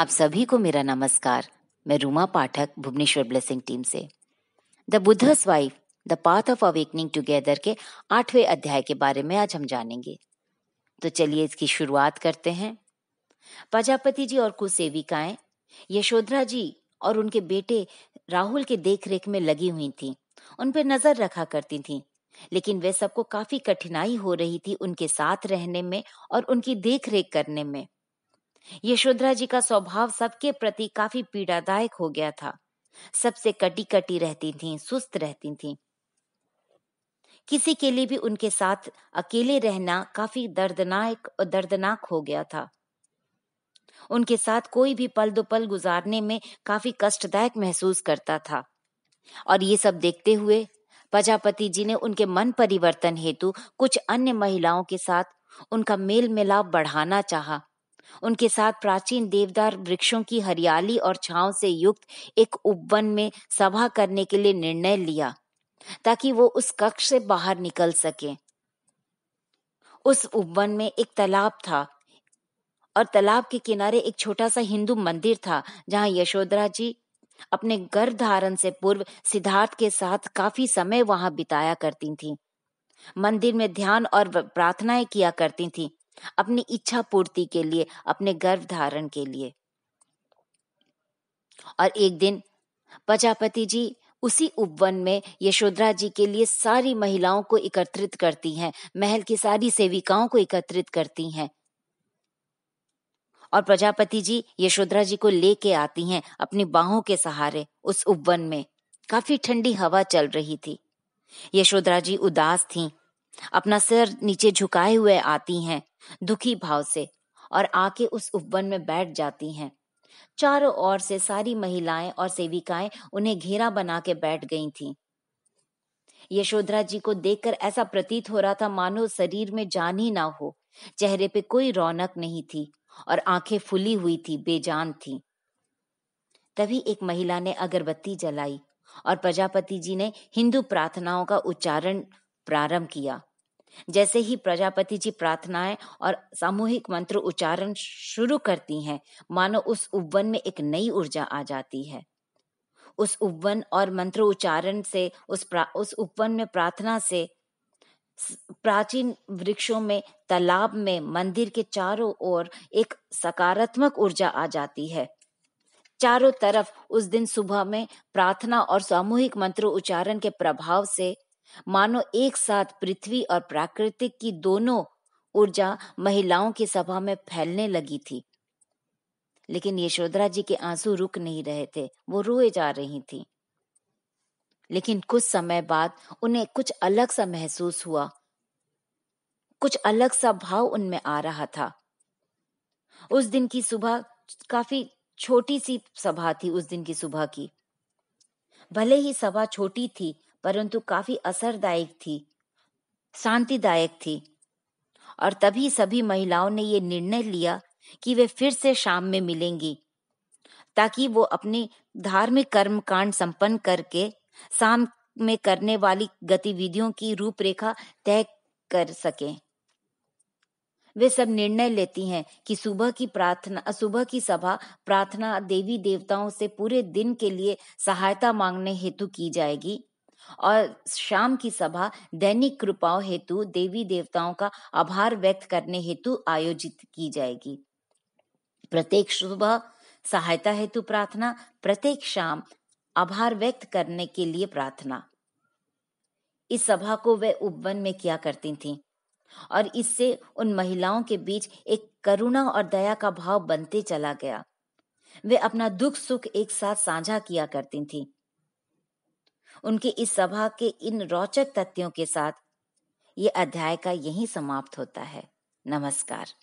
आप सभी को मेरा नमस्कार मैं रूमा पाठक भुवनेश्वर ब्लेसिंग टीम से the Buddha's wife the path of awakening together के आठवें अध्याय के बारे में आज हम जानेंगे तो चलिए इसकी शुरुआत करते हैं प्रजापति जी और कुसेविकाएं यशोधरा जी और उनके बेटे राहुल के देखरेख में लगी हुई थी उन पर नजर रखा करती थी लेकिन वे सबको काफी कठिनाई हो रही थी उनके साथ रहने में और उनकी देखरेख करने में यशोधरा जी का स्वभाव सबके प्रति काफी पीड़ादायक हो गया था सबसे कटी कटी रहती थीं, सुस्त रहती थीं। किसी के लिए भी उनके साथ अकेले रहना काफी दर्दनाक दर्दनाक हो गया था उनके साथ कोई भी पल दो पल गुजारने में काफी कष्टदायक महसूस करता था और ये सब देखते हुए प्रजापति जी ने उनके मन परिवर्तन हेतु कुछ अन्य महिलाओं के साथ उनका मेल मिलाप बढ़ाना चाहा उनके साथ प्राचीन देवदार वृक्षों की हरियाली और छाव से युक्त एक उपवन में सभा करने के लिए निर्णय लिया ताकि वो उस कक्ष से बाहर निकल सके उस उपवन में एक तालाब था और तालाब के किनारे एक छोटा सा हिंदू मंदिर था जहां यशोधरा जी अपने गर्भ धारण से पूर्व सिद्धार्थ के साथ काफी समय वहां बिताया करती थी मंदिर में ध्यान और प्रार्थनाएं किया करती थी अपनी इच्छा पूर्ति के लिए अपने गर्भ धारण के लिए और एक दिन प्रजापति जी उसी उपवन में यशोधरा जी के लिए सारी महिलाओं को एकत्रित करती हैं महल की सारी सेविकाओं को एकत्रित करती हैं और प्रजापति जी यशोधरा जी को लेके आती हैं अपनी बाहों के सहारे उस उपवन में काफी ठंडी हवा चल रही थी यशोधरा जी उदास थीं अपना सिर नीचे झुकाए हुए आती हैं दुखी भाव से और आके उस उपवन में बैठ जाती हैं चारों ओर से सारी महिलाएं और सेविकाएं उन्हें घेरा बना के बैठ गई थीं। यशोधरा जी को देखकर ऐसा प्रतीत हो रहा था मानो शरीर में जान ही ना हो चेहरे पे कोई रौनक नहीं थी और आंखें फुली हुई थी बेजान थी तभी एक महिला ने अगरबत्ती जलाई और प्रजापति जी ने हिंदू प्रार्थनाओं का उच्चारण प्रारंभ किया जैसे ही प्रजापति जी प्रार्थनाएं और सामूहिक मंत्र उच्चारण शुरू करती हैं मानो उस उपवन में एक नई ऊर्जा आ जाती है उस उपवन और मंत्र उच्चारण से उस प्रा, उस उपवन में प्रार्थना से प्राचीन वृक्षों में तालाब में मंदिर के चारों ओर एक सकारात्मक ऊर्जा आ जाती है चारों तरफ उस दिन सुबह में प्रार्थना और सामूहिक मंत्र उच्चारण के प्रभाव से मानो एक साथ पृथ्वी और प्राकृतिक की दोनों ऊर्जा महिलाओं की सभा में फैलने लगी थी लेकिन यशोधरा जी के आंसू रुक नहीं रहे थे वो रोए जा रही थी लेकिन कुछ समय बाद उन्हें कुछ अलग सा महसूस हुआ कुछ अलग सा भाव उनमें आ रहा था उस दिन की सुबह काफी छोटी सी सभा थी उस दिन की सुबह की भले ही सभा छोटी थी परंतु काफी असरदायक थी शांतिदायक थी और तभी सभी महिलाओं ने ये निर्णय लिया कि वे फिर से शाम में मिलेंगी ताकि वो अपने धार्मिक कर्म कांड संपन्न करके शाम में करने वाली गतिविधियों की रूपरेखा तय कर सके वे सब निर्णय लेती हैं कि सुबह की प्रार्थना सुबह की सभा प्रार्थना देवी देवताओं से पूरे दिन के लिए सहायता मांगने हेतु की जाएगी और शाम की सभा दैनिक कृपाओं हेतु देवी देवताओं का आभार व्यक्त करने हेतु आयोजित की जाएगी प्रत्येक सुबह सहायता हेतु प्रार्थना प्रत्येक शाम आभार व्यक्त करने के लिए प्रार्थना इस सभा को वे उपवन में किया करती थीं और इससे उन महिलाओं के बीच एक करुणा और दया का भाव बनते चला गया वे अपना दुख सुख एक साथ साझा किया करती थीं उनकी इस सभा के इन रोचक तथ्यों के साथ ये अध्याय का यही समाप्त होता है नमस्कार